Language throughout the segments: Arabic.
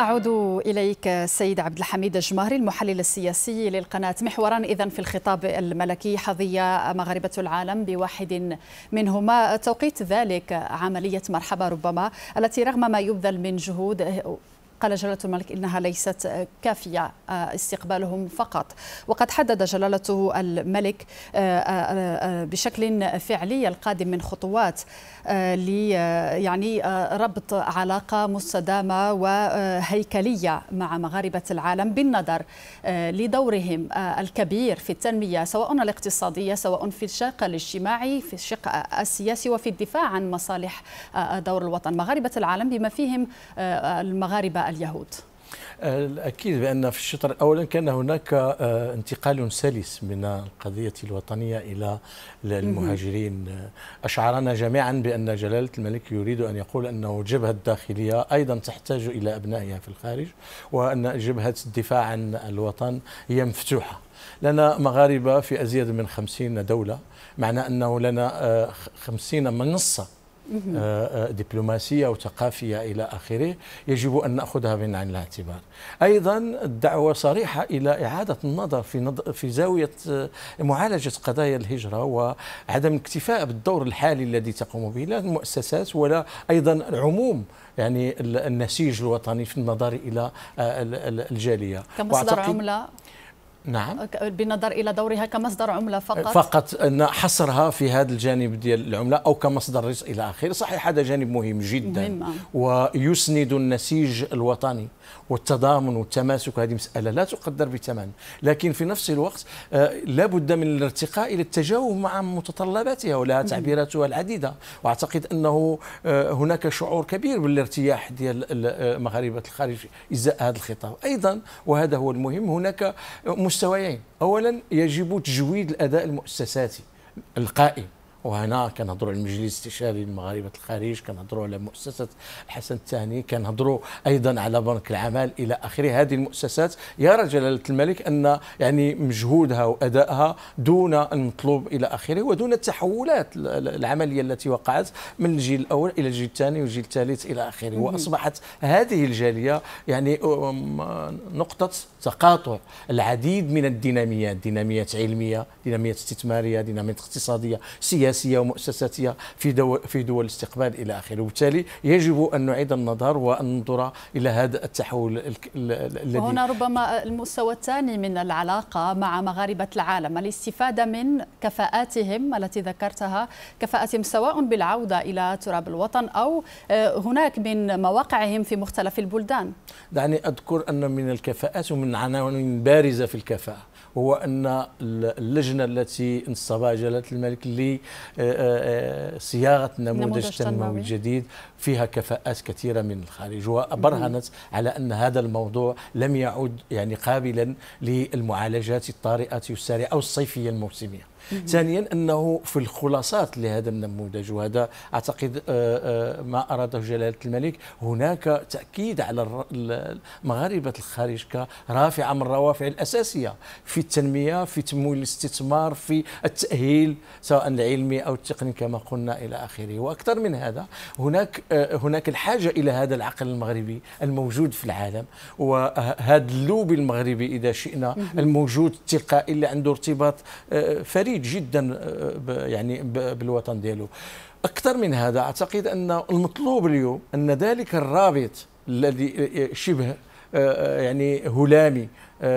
أعود إليك سيد عبد الحميد الجماهري المحلل السياسي للقناة محورا إذا في الخطاب الملكي حظي مغاربة العالم بواحد منهما توقيت ذلك عملية مرحبا ربما التي رغم ما يبذل من جهود قال جلالة الملك إنها ليست كافية آه، استقبالهم فقط وقد حدد جلالته الملك آه، آه، بشكل فعلي القادم من خطوات لي يعني ربط علاقة مستدامة وهيكلية مع مغاربة العالم بالنظر لدورهم الكبير في التنمية سواء الاقتصادية سواء في الشق الاجتماعي في الشق السياسي وفي الدفاع عن مصالح دور الوطن مغاربة العالم بما فيهم المغاربة اليهود الأكيد بأن في الشطر الأول كان هناك آه، انتقال سلس من القضية الوطنية إلى المهاجرين أشعرنا جميعا بأن جلالة الملك يريد أن يقول أنه الجبهة الداخلية أيضا تحتاج إلى أبنائها في الخارج وأن جبهة الدفاع عن الوطن هي مفتوحة لنا مغاربة في أزيد من خمسين دولة معنى أنه لنا آه، خمسين منصة آه، آه، دبلوماسية وثقافية إلى آخره يجب أن نأخذها من عين الاعتبار أيضا الدعوة صريحة إلى إعادة النظر في, في زاوية آه، معالجة قضايا الهجرة وعدم الاكتفاء بالدور الحالي الذي تقوم به لا المؤسسات ولا أيضا العموم يعني النسيج الوطني في النظر إلى الجالية كمصدر وأعتقد... عملة نعم بالنظر الى دورها كمصدر عمله فقط فقط ان حصرها في هذا الجانب ديال العمله او كمصدر رزق الى اخره صحيح هذا جانب مهم جدا مهمة. آه. ويسند النسيج الوطني والتضامن والتماسك هذه مساله لا تقدر بثمن لكن في نفس الوقت آه، لا بد من الارتقاء الى التجاوب مع متطلباتها ولها تعبيراتها العديده واعتقد انه آه، هناك شعور كبير بالارتياح ديال مغاربه الخارج ازاء هذا الخطاب ايضا وهذا هو المهم هناك مستويين أولا يجب تجويد الأداء المؤسساتي القائم وهنا كنهضروا على المجلس الاستشاري لمغاربه الخارج كنهضروا على مؤسسه الحسن الثاني كنهضروا ايضا على بنك العمل الى اخره هذه المؤسسات يرى جلاله الملك ان يعني مجهودها وادائها دون المطلوب الى اخره ودون التحولات العمليه التي وقعت من الجيل الاول الى الجيل الثاني والجيل الثالث الى اخره واصبحت هذه الجاليه يعني نقطه تقاطع العديد من الديناميات ديناميات علميه ديناميات استثماريه ديناميات اقتصاديه سياسيه سياسيه ومؤسساتيه في دول في دول الاستقبال الى اخره وبالتالي يجب ان نعيد النظر وان ننظر الى هذا التحول الذي هنا ربما المستوى الثاني من العلاقه مع مغاربه العالم الاستفاده من كفاءاتهم التي ذكرتها كفاءاتهم سواء بالعوده الى تراب الوطن او آه، هناك من مواقعهم في مختلف البلدان دعني اذكر ان من الكفاءات ومن عناوين بارزه في الكفاءه هو ان اللجنه التي انصبها جلاله الملك صياغه آه، آه، آه، نموذج تنموي جديد فيها كفاءات كثيره من الخارج وبرهنت على ان هذا الموضوع لم يعد يعني قابلا للمعالجات الطارئه والسريعة او الصيفيه الموسميه ثانيا انه في الخلاصات لهذا النموذج وهذا اعتقد ما اراده جلاله الملك هناك تاكيد على مغاربه الخارج كرافعه من الروافع الاساسيه في التنميه في تمويل الاستثمار في التاهيل سواء العلمي العلمي او التقني كما قلنا الى اخره واكثر من هذا هناك آه، هناك الحاجه الى هذا العقل المغربي الموجود في العالم وهذا اللوب المغربي اذا شئنا الموجود التلقائي اللي عنده ارتباط آه، فريد جدا آه، يعني بالوطن ديالو اكثر من هذا اعتقد ان المطلوب اليوم ان ذلك الرابط الذي شبه يعني هلامي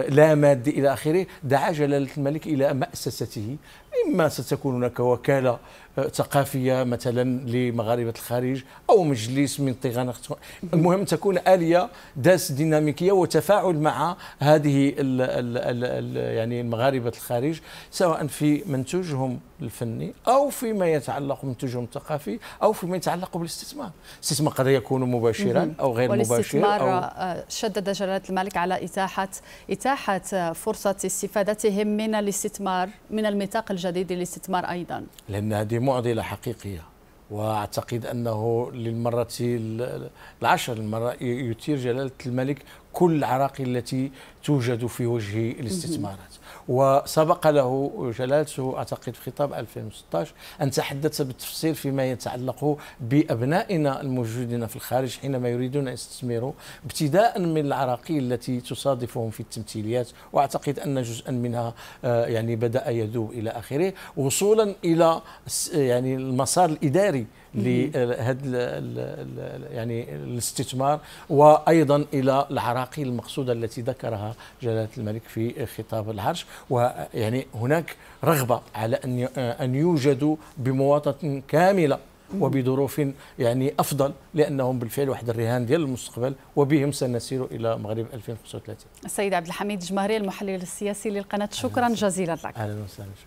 لا مادي الى اخره دعا جلاله الملك الى مأسسته إما ستكون هناك وكالة آه، ثقافية مثلا لمغاربة الخارج أو مجلس من طيغان المهم تكون آلية داس ديناميكية وتفاعل مع هذه الـ الـ الـ الـ يعني مغاربة الخارج سواء في منتوجهم الفني أو فيما يتعلق بمنتوجهم الثقافي أو فيما يتعلق بالاستثمار الاستثمار قد يكون مباشرا أو غير مباشر أو آه، شدد جلالة الملك على إتاحة إتاحة آه، فرصة استفادتهم من الاستثمار من الميثاق الجميل جديد للاستثمار أيضا لأن هذه معضلة حقيقية واعتقد انه للمره العشر المره يثير جلاله الملك كل العراقيل التي توجد في وجه الاستثمارات وسبق له جلالته اعتقد في خطاب 2016 ان تحدث بالتفصيل فيما يتعلق بابنائنا الموجودين في الخارج حينما يريدون ان يستثمروا ابتداء من العراقيل التي تصادفهم في التمثيليات واعتقد ان جزءا منها آه، يعني بدا يذوب الى اخره وصولا الى يعني المسار الاداري لهذا يعني الاستثمار وايضا الى العراق المعاقيل المقصودة التي ذكرها جلالة الملك في خطاب العرش ويعني هناك رغبة على أن أن يوجدوا بمواطنة كاملة وبظروف يعني افضل لانهم بالفعل واحد الرهان ديال المستقبل وبهم سنسير الى مغرب 2035 السيد عبد الحميد جمهري المحلل السياسي للقناه شكرا جزيلا لك اهلا وسهلا